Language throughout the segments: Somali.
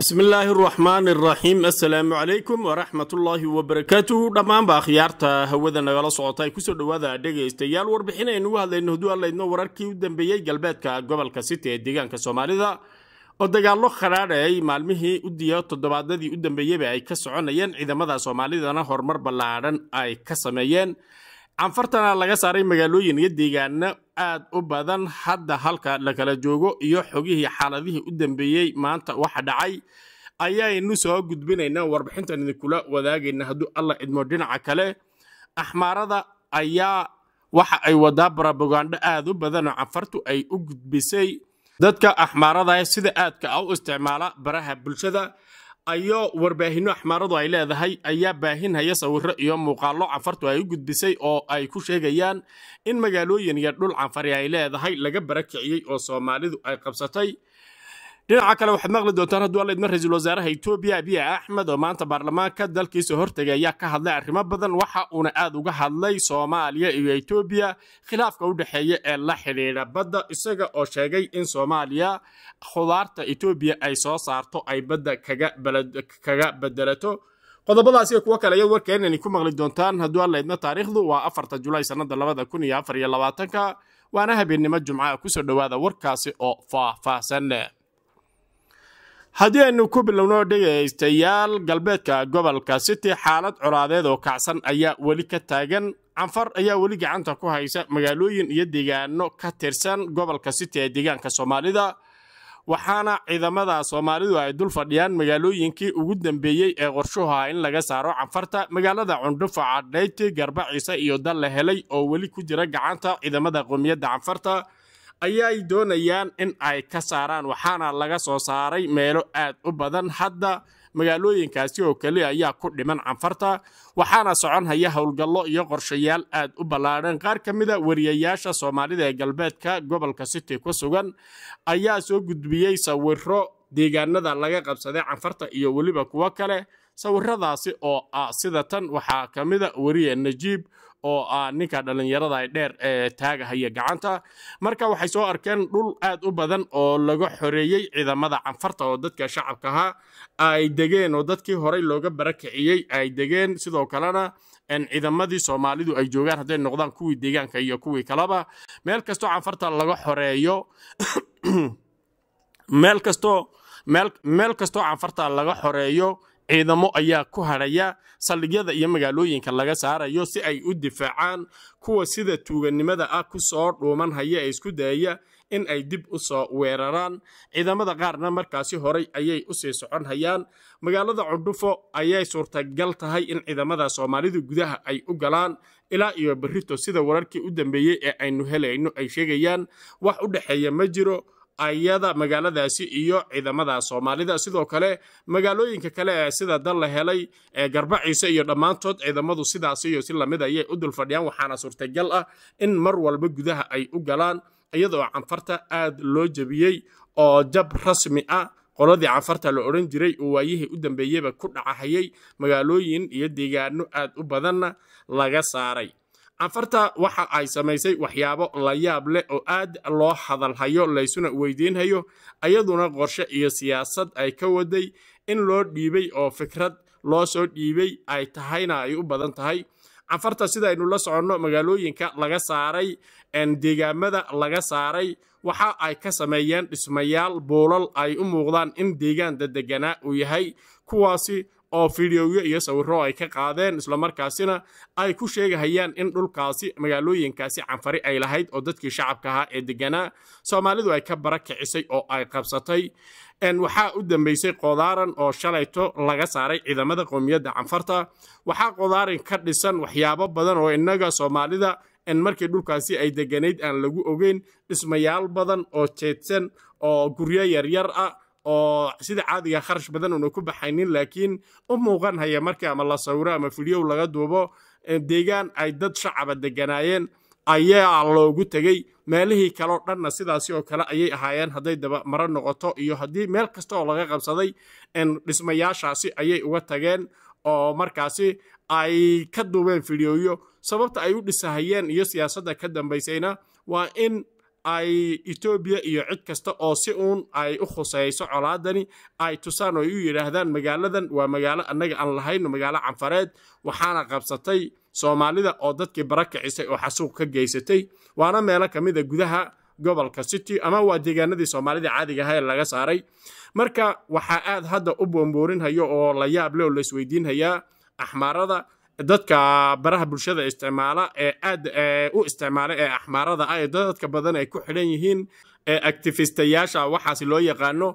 بسم الله الرحمن الرحيم السلام عليكم ورحمة الله وبركاته دمان باخيارتا هودا نغلا سعوتاي كسو دوادا ديغيستيال وربحينا انو هذا انو هدو الله انو وراركي ودنبيي قلباتكا قبالكا ستة ديغانكا سوماليدا oo dagaallo kharaadhayay maalmihii udiya toddobaadadii u dambeeyeyba ay ka soconayeen ciidamada soomaalidana horumar ballaadhan ay ka sameeyeen canfartana laga saaray magaalooyin iyo deegaano aad u badan hadda halka la kala joogo iyo xogihii xaaladihii u dambeeyey maanta waxa dhacay ayaynu soo gudbinaynaa warbixintan idinkula wadaagayna hadduu alla idmo dhinaca kale axmaarada ayaa waxa ay wadaa barabogaandho aad u badan oo canfartu ay u gudbisay dadka axmaarada sida aadka a ah u isticmaala baraha bulshada ayo warbaahinno axmaaradu ay leedahay ayaa baahinhaya sawirro iyo muuqaallo canfartu ay u gudbisay oo ay ku sheegayaan in magaalooyin iyo dhul canfari ay leedahay laga barakiciyey oo soomaalidu ay qabsatay dhinaca kale waxaad maqli doontaan hadduu allaydma ra-iisul wasaaraha etoobiya abiy axmed oo maanta baarlamaanka dalkiisa hortegay ayaa ka hadlay arrimo badan waxa uuna aad uga hadlay soomaaliya iyo etoobiya khilaafka u dhexeeya ee la xidhiidha badda isaga oo sheegay in soomaaliya khudaarta etoobiya ay soo saarto ay badda kaga bedelato qodobadaasi iyo kuwo kale iyo warkeenani ku maqli doontaan hadduu allaydma taariikhdu waa afarta julaay sannada labada kun iyo afar iyo labaatanka waana habeennimo jumcaha kusoo dhowaada warkaasi oo faahfaahsan haddii aynu ku bilowno dhegaystayaal galbeedka gobolka city xaalad colaadeed oo kacsan ayaa weli ka taagan canfar ayaa weli gacanta ku haysa magaalooyin iyo deegaano ka tirsan gobolka city ee deegaanka soomaalida waxaana ciidamada soomaalidu ay dul fadhiyaan magaalooyinkii ugu dambeeyey ee qorshuhu qorshuha in laga saaro canfarta magaalada cundhufa cadhayti garbaciise iyo dal la helay oo weli ku jira gacanta ciidamada qoomiyadda canfarta ayay doonayaan in ay ka saaraan waxaana laga soo saaray meelo aad u badan hadda magaalooyinkaasi oo kale ayaa ku dhiman canfarta waxaana soconhaya howlgallo iyo qorshayaal aad u ballaadhan qaar ka mida wariyayaasha soomaalida ee galbeedka gobolka city ku sugan ayaa soo gudbiyey sawiro deegaanada laga qabsaday canfarta iyo weliba kuwo kale sawiradaasi oo ah sida tan waxaa ka mida wariye najiib oo ah ninka dhallinyarada dheer ee taagahaya gacanta marka waxay soo arkeen dhul aad u badan oo laga xoreeyey ciidamada canfarta oo dadka shacabkaha ay degeen oo dadkii horey looga barakiciyey ay degeen sidoo kalena ciidamadii soomaalidu ay joogaan hadday noqdaan kuwii deegaanka iyo kuwii kaleba meel kastoo canfarta laga xoreeyo meel kastoo meel kastoo canfarta laga xoreeyo ciidamo ayaa ku hadhaya saldhigyada iyo magaalooyinka laga saarayo si ay u difaacaan kuwa sida tuuganimada ah ku soo dhuumanhaya ee isku daaya in ay dib u soo weeraraan ciidamada qaarna markaasi horay ayay usii socon hayaan magaalada cundhufo ayay suurtagal tahay in ciidamada soomaalidu gudaha ay u galaan ilaa iyo berrito sida wararkii u dambeeyey ee aynu helayno ay sheegayaan wax u dhexeeya ma jiro ayada magaaladaasi iyo ciidamada soomaalida sidoo kale magaalooyinka kale ee sida dan la helay ee garbaciisa iyo dhammaantood ciidamadu sidaas iyo si lamid ah ayay u dul fadhiyaan waxaana suurtagal ah in mar walba gudaha ay u galaan iyadoo canfarta aad loo jebiyey oo jab rasmi ah qoladii canfarta la odhan jiray oo waayihii u dambeeyeyba ku dhacahayay magaalooyin iyo deegaano aad u badanna laga saaray afarta waxa ay samaysay waxyaabo la yaab leh oo aad loo hadalhayo laysuna weydiinhayo iyaduna qorshe iyo siyaasad ay ka waday in loo dhiibay oo fikrad loo soo dhiibay ay tahayna ay u badan tahay cafarta sidaynu la soconno magaalooyinka laga saaray deegaamada laga saaray waxa ay ka sameeyeen dhismayaal buulal ay u muuqdaan in deegaan dadeganaa uu yahay kuwaasi oo fideoyo iyo sawiro ay ka qaadeen islamarkaasina ay ku sheegahayaan in dhulkaasi magaalooyinkaasi canfari ay lahayd oo dadkii shacabka ahaa ee deganaa soomaalidu ay ka barakicisay oo ay qabsatay waxaa u dambaysay qodaaran oo shalayto laga saaray ciidamada qowmiyadda canfarta waxaa qodaaran ka dhisan waxyaabo badan oo innaga soomaalida in markii dhulkaasi ay deganayd aan lagu ogeyn dhismayaal badan oo jeedsan oo guryo yaryar ah oo sida caadiga kharash badan una ku baxaynin laakiin u muuqan haya marka ama la sawiro ama filyow laga duubo deegaan ay dad shacaba deganaayeen ayaa loogu tegey meelihii kaleo dhanna sidaasi oo kale ayay ahaayeen hadday daba mara noqoto iyo haddii meel kasta oo laga qabsaday dhismayaashaasi ayay uga tageen oo markaasi ay ka duubeen fidhiyooyo sababta ay u dhisahayeen iyo siyaasadda ka dambaysayna waa in ay etoobiya iyo cid kasta oo si uun ay u khusayso colaadani ay tusaan oo u yidhaahdaan magaaladan waa magaalo annaga aan lahayn magaalo canfareed waxaana qabsatay soomaalida oo dadkii barakicisay oo xasuuq ka geysatay waana meelo ka mid a ah gudaha gobolka city ama waa deegaanadii soomaalida caadiga aha ee laga saaray marka waxaa aad hadda u boombuurinhayo oo la yaab le oo laisweydiinhayaa axmaarada dadka baraha bulshada isticmaala ee aad u isticmaala ee axmaarada ah ee dadka badan ay ku xidhan yihiin ee actifistayaasha waxaasi loo yaqaano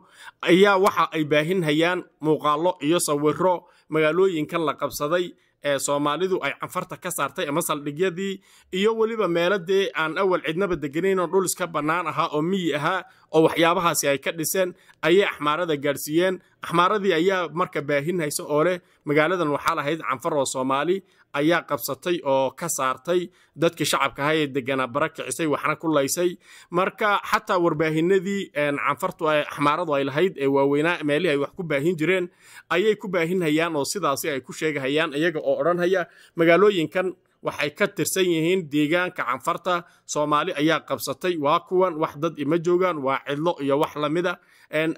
ayaa waxa ay baahin hayaan muuqaallo iyo sawiro magaalooyinka la qabsaday ee soomaalidu ay canfarta ka saartay ama saldhigyadii iyo weliba meelo dee aan awal cidnaba deganaynoo dhul iska bannaan ahaa oo miyi ahaa oo waxyaabahaasi ay ka dhiseen ayay axmaarada gaadhsiiyeen axmaaradii ayaa marka baahin haysa oo leh magaaladan waxaa lahayd canfar oo soomaali ayaa qabsatay oo ka saartay dadkii shacabka ahaa ee deganaa bara kicisay waxna ku laysay marka xataa warbaahinadii canfartu xmaaradu ay lahayd ee waaweynaa meelihii ay wax ku baahin jireen ayay ku baahinhayaan oo sidaasi ay ku sheegahayaan iyaga oo odhanhaya magaalooyinkan waxay ka tirsan yihiin deegaanka canfarta soomaali ayaa qabsatay waa kuwan wax dad ima joogaan waa cidlo iyo wax lamida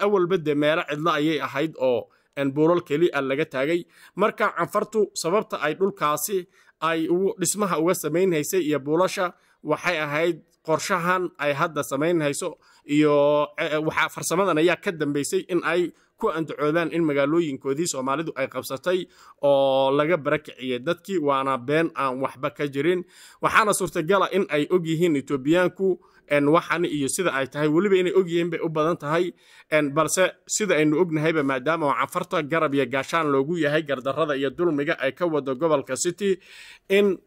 awalba de meelo cidlo ayay ahayd oo buulal keliya ah laga taagay marka canfartu sababta ay dhulkaasi ay dhismaha uga samaynhaysay iyo buulasha waxay ahayd qorshahan ay hadda samaynhayso iyo eh, eh, waxaa farsamadan ayaa ka dambaysay in ay ku andacoodaan in magaalooyinkoodii soomaalidu ay qabsatay oo laga barakiciyey dadkii waana been aan waxba ka jirin waxaana suurtagala ah in ay og yihiin etoobiyaanku waxan iyo sida ay tahay weliba inay ogyihiin bay u badan tahay balse sida aynu ognahayba maadaama canfarta garab iyo gaashaan loogu yahay gardarada iyo dulmiga ay ka wado gobolka city in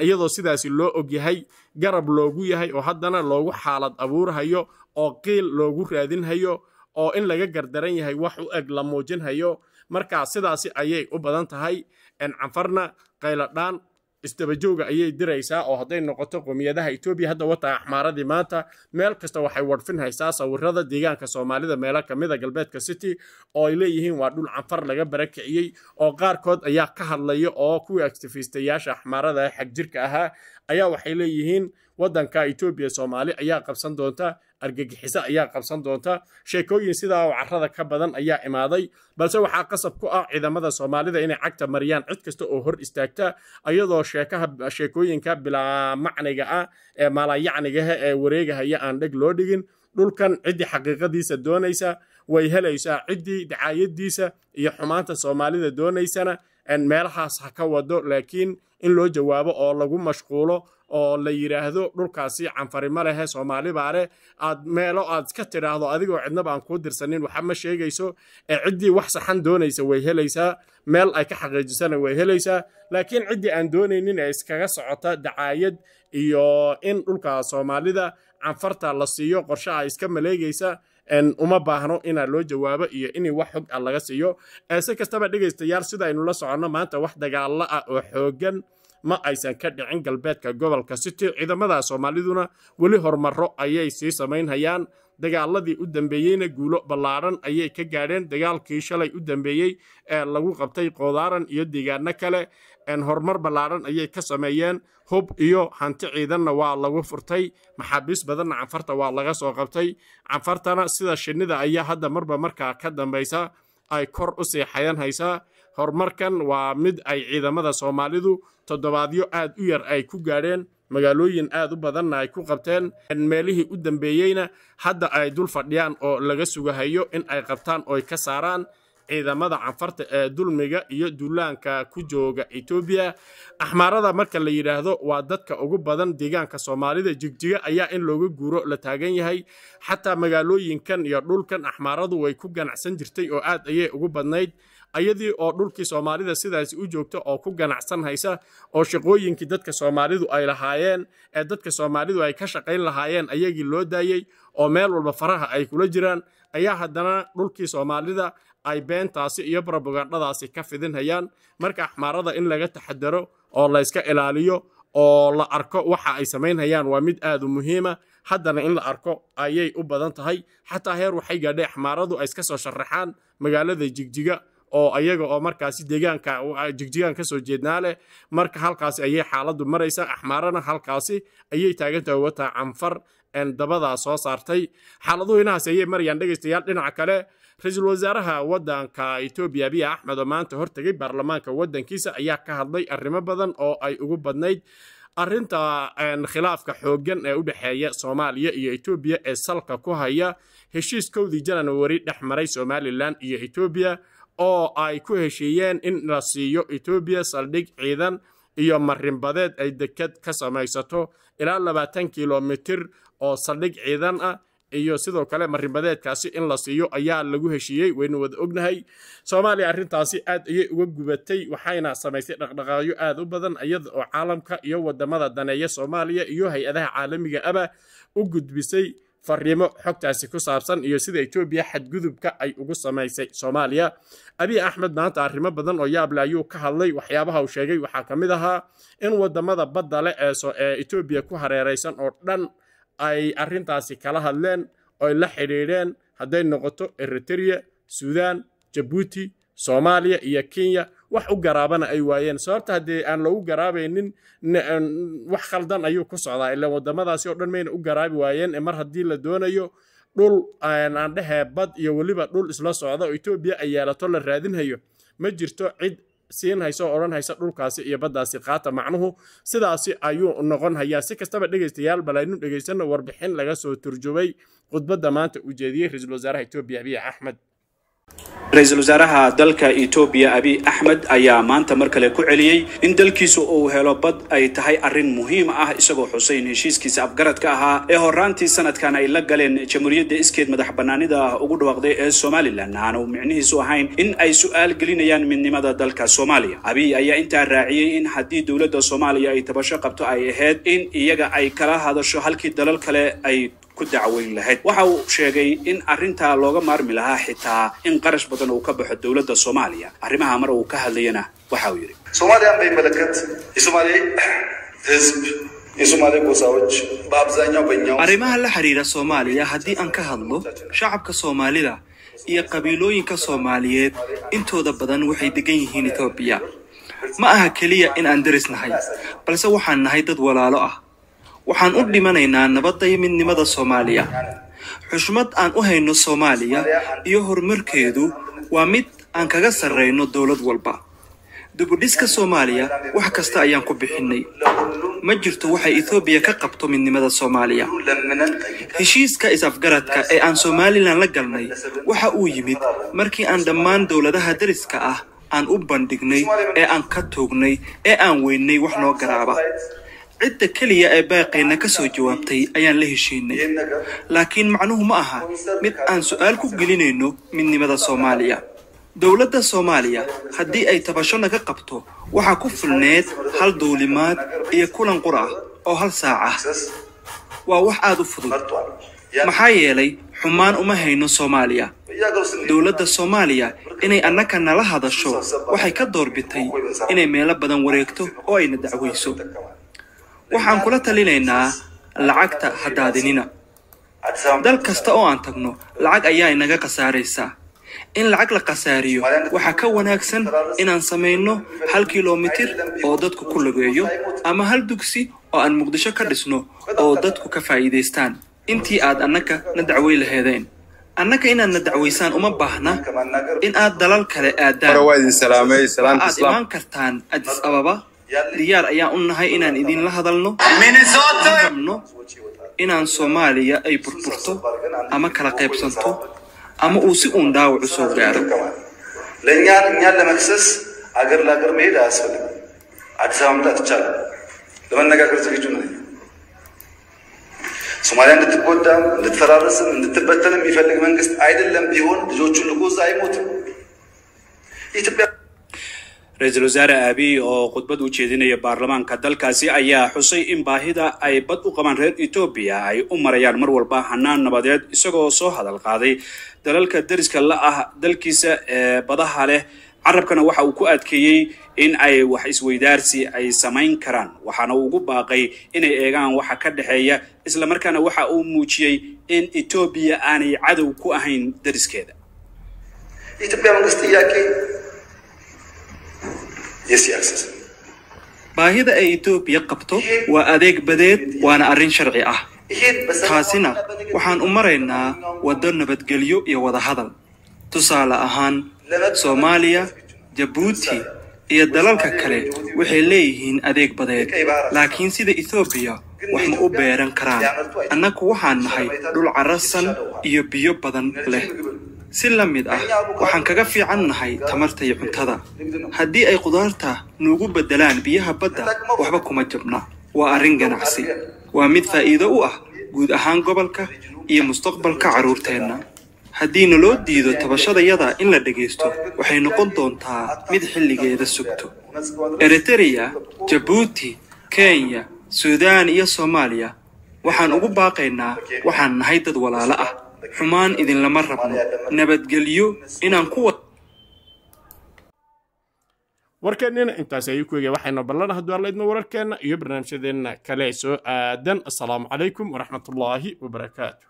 iyadoo sidaasi loo ogyahay garab loogu yahay oo haddana loogu xaalad abuurhayo oo qiil loogu raadinhayo oo in laga gardaran yahay wax u eg la muujinhayo markaa sidaasi ayay u badan tahay canfarna qayladhaan isdabajooga ayay diraysaa oo hadday noqoto qowmiyadaha etoobiya hadda wataa axmaaradii maanta meel kasta waxay warfin haysaa sawirada deegaanka soomaalida meelo kamida ah galbeedka city oo ay leeyihiin waa dhul canfar laga barakiciyey oo qaarkood ayaa ka hadlaya oo kuwii actifistayaasha axmaarada xagjirka ahaa ayaa waxay leeyihiin waddanka etoobiya soomaali ayaa qabsan doonta argagixiso ayaa qabsan doonta sheekooyin sidaa oo carrada ka badan ayaa imaaday balse waxaa qasab ku ah ciidamada soomaalida inay cagta mariyaan cid kasta oo hor istaagta iyadoo sheekaha sheekooyinka bilaa macniga ah ee maalaayacnigaha ah ee wareegahaya aan dheg loo dhigin dhulkan ciddii xaqiiqadiisa doonaysa way helaysaa ciddii dacaayadiisa iyo xumaanta soomaalida doonaysana meelahaas ha ka wado laakiin in loo jawaabo oo lagu mashquulo oo la yidhaahdo dhulkaasi canfari ma lehe soomaali baale aad meelo aad iska tidhaahdo adigoo cidnaba aan kuu dirsanin waxa ma sheegayso ee ciddii wax saxan doonaysa way helaysaa meel ay ka xaqiijisana way helaysaa laakiin ciddii aan doonaynin ee iskaga socota dacaayad iyo in dhulka soomaalida canfarta la siiyo qorshaha iska maleegaysa uma baahno inaa loo jawaabo iyo in wax xog ah laga siiyo se kastaba dhegaystayaal sida aynu la soconno maanta wax dagaallo ah oo xooggan ma aysan ka dhicin galbeedka gobolka city ciidamada soomaaliduna weli horumaro ayay sii samaynhayaan dagaaladii u dambeeyeyna guulo ballaaran ayay ka gaadheen dagaalkii shalay u dambeeyey ee lagu qabtay qoodaaran iyo deegaano kale horumar ballaaran ayay ka sameeyeen hub iyo hanti ciidanna waa lagu furtay maxaabiis badanna canfarta waa laga soo qabtay canfartana sida shinnida ayaa hadda marba markaa ka dambaysa ay kor u sii xayanhaysaa horumarkan waa mid ay ciidamada soomaalidu toddobaadyo aad u yar ay ku gaadheen magaalooyin aad u badanna ay ku qabteen meelihii u dambeeyeyna hadda ay dul fadhiyaan oo laga sugahayo in ay qabtaan oy ka saaraan ciidamada canfarta ee dulmiga iyo duulaanka ku jooga etoobiya axmaarada marka la yidhaahdo waa dadka ugu badan deegaanka soomaalida jigjiga ayaa in looga guuro la taagan yahay xataa magaalooyinkan iyo dhulkan axmaaradu way ku ganacsan jirtay oo aad ayay ugu badnayd ayadii oo dhulkii soomaalida sidaasi u joogta oo ku ganacsan haysa oo shaqooyinkii dadka soomaalidu ay lahaayeen ee dadka soomaalidu ay ka shaqayn lahaayeen ayagii loo daayey oo meel walba faraha ay kula jiraan ayaa haddana dhulkii soomaalida ay beentaasi iyo brobagandhadaasi ka fidinhayaan marka axmaarada in laga taxadaro oo layska ilaaliyo oo la arko waxa ay samaynhayaan waa mid aad u muhiima ah. haddana in la arko ayay u badan tahay xataa heer waxay gaadhay axmaaradu ay iska soo sharaxaan magaalada jigjiga oo ayaga oo markaasi deegaanka jigjigaan kasoo jeednaa leh marka halkaasi ayay xaaladdu maraysaa axmaarana halkaasi ayay taagantaha wataa canfar dabadaa soo saartay xaaladuhu inahaas ayay marayaan dhegaystayaal dhinaca kale ra-iisul wasaaraha waddanka etoobiya abiy axmed oo maanta hortegay baarlamaanka waddankiisa ayaa ka hadlay arrimo badan oo ay ugu badnayd arrinta khilaafka xooggan ee u dhexeeya soomaaliya iyo etoobiya ee salka ku haya heshiis kowdii jananwari dhex maray somalilan iyo etoobiya oo ay ku heshiiyeen in la siiyo etoobiya saldhig ciidan iyo marinbadeed ay deked ka samaysato ilaa labaatan kilomitir oo saldhig ciidan ah iyo sidoo kale marinbadeedkaasi in la siiyo ayaa lagu heshiiyey waynu wada ognahay soomaaliya arrintaasi aad ayay uga gubatay waxayna samaysay dhaqdhaqaaqyo aad u badan iyada oo caalamka iyo wadamada daneeya soomaaliya iyo hay-adaha caalamiga aba u gudbisay fariimo xogtaasi ku saabsan iyo sida etoobiya xadgudubka ay ugu samaysay soomaaliya abiy axmed maanta arrimo badan oo yaable ayuu ka hadlay waxyaabaha uu sheegay waxaa ka mid ahaa in wadamada badda le ee etoobiya ku hareeraysan oo dhan ay arrintaasi kala hadleen oy la xidhiidheen hadday noqoto eriteria suudaan jabuuti soomaaliya iyo kenya wax u garaabana ay waayeen sababta haddii aan lagu garaabaynin wax khaldan ayuu ku socdaa ilaan waddamadaasi oo dhan mayna u garaabi waayeen mar haddii la doonayo dhul aan dhehee bad iyo weliba dhul isla socda oo etoobiya ay yeelato la raadinhayo ma jirto cid siin haysa oo odhan haysa dhulkaasi iyo baddaasi qaata macnuhu sidaasi ayuu noqon hayaa si kastaba dhegaystayaal balaynu dhegaysanna warbixin laga soo turjubay khudbadda maanta ujeediyey ra-iisul wasaaraha etoobiya abiy axmed ra-iisul wasaaraha dalka etoobiya abiy axmed ayaa maanta mar kale ku celiyey in dalkiisa uu helo bad ay tahay arrin muhiim ah isagoo xuseyn heshiiskiisa afgaradka ahaa ee horaantii sanadkan ay la galeen jamhuuriyadda iskeed madax bannaanida ugu dhawaaqday ee somalilan aanu micnihiisu ahayn in ay su'aal gelinayaan midnimada dalka soomaaliya abiy ayaa intaa raaciyey in haddii dowladda soomaaliya ay tabasho qabto ay ahayd in iyaga ay kala hadasho halkii dalal kale ay ku dacweyn lahayd waxa uu sheegay in arrintaa looga maarmi lahaa xitaa in qarash badan uu ka baxo dowladda soomaaliya arrimaha mar uu ka hadlayana waxa uu yidhi ሶማሊያን በሚመለከት የሶማሌ ህዝብ arrimaha la xidhiira soomaaliya haddii aan ka hadlo shacabka soomaalida iyo qabiilooyinka soomaaliyeed intooda badan waxay degan yihiin etoobiya ma aha keliya in aan deris balse waxaan nahay dad walaalo ah waxaan u dhimanaynaa nabadda iyo midnimada soomaaliya xushmad aan u hayno soomaaliya iyo horumarkeedu waa mid aan kaga sarrayno dowlad walba dubudhiska soomaaliya wax kasta ayaan ku bixinnay ma jirto waxay ethoobiya ka qabto midnimada soomaaliya heshiiska is-afgaradka ee aan somalilan la galnay waxa uu yimid markii aan dhammaan dowladaha dariska ah aan u bandhignay ee aan ka toognay ee aan weynay wax noo garaaba cidda keliya ee baaqeenna ka soo jawaabtay ayaan la heshiinay laakiin macnuhu ma aha mid aan su'aal ku gelinayno midnimada soomaaliya dowladda soomaaliya haddii ay tabashona ka qabto waxaa ku fulneed hal duulimaad iyo kulan qur ah oo hal saac ah waa wax aad u fudud maxaa yeelay xumaan uma hayno soomaaliya dowladda soomaaliya inay annaka nala hadasho waxay ka doorbitay inay meelo badan wareegto oo ayna dacwayso waxaan kula talinaynaa lacagta hadaadinina dal kasta oo aan tagno lacag ayaa inaga khasaaraysaa in lacag la khasaariyo waxaa ka wanaagsan inaan samayno hal kilomitir oo dadku ku lugeeyo ama hal dugsi oo aan muqdisho ka dhisno oo dadku ka faa'iidaystaan intii aad annaka na dacway laheedeen annaka inaad na dacwaysaan uma baahna in aad dalal kale aadaan aad imaan kartaan adis ababa diyaar ayaan u nahay inaan idinla hadalno rabno inaan soomaaliya ay burburto ama kala qaybsanto ama uu si uun dhaawacu soo gaaro ሶማሊያ እንድትጎዳም እንድትፈራረስም እንድትበተንም የሚፈልግ መንግስት አይደለም። ቢሆን ልጆቹን ልጎዝ አይሞትም። ኢትዮጵያ ra-iisul wasaare aabiy oo khudbad u jeedinaya baarlamaanka dalkaasi ayaa xusay in baahida ay bad u qabaan reer etoobiya ay u marayaan mar walba hanaan nabadeed isagoo soo hadal qaaday dalalka deriska la ah dalkiisa ee badaha leh carabkana waxa uu ku adkeeyey in ay wax isweydaarsi ay samayn karaan waxaana uu ugu baaqay inay eegaan waxa ka dhexeeya islamarkaana waxa uu muujiyey in etoobiya aanay cadow ku ahayn dariskeeda iyo siyaasad baahida ay etoobiya qabto waa adeeg badeed waana arrin sharci ah taasina waxaan u maraynaa waddo nabadgelyo iyo wadahadal tusaale ahaan soomaaliya jabuuti iyo dalalka kale waxay leeyihiin adeeg badeed laakiin sida ethoobiya wax ma u beeran karaan annagu waxaan nahay dhul carasan iyo biyo badan leh si la mid ah waxaan kaga fiican nahay tamarta iyo cuntada haddii ay qudaarta nuugu beddelaan biyaha badda waxba kuma jabna waa arrin ganacsi waa mid faa'iido u ah guud ahaan gobolka iyo mustaqbalka carruurteenna haddii naloo diido tabashadayada in la dhegaysto waxay noqon doontaa mid xilligeeda sugto eritereya jabuuti kenya suudaan iyo soomaaliya waxaan ugu baaqaynaa waxaan nahay dad walaalo ah xumaan idinlama rabno nabadgelyo inaan ku warkeenina intaas ayuu ku egay waxaynoo ballan hadduu aan wararkeenna iyo barnaamijyadeenna kale soo aadan assalaamu calaykum waraxmatullaahi wabarakaatu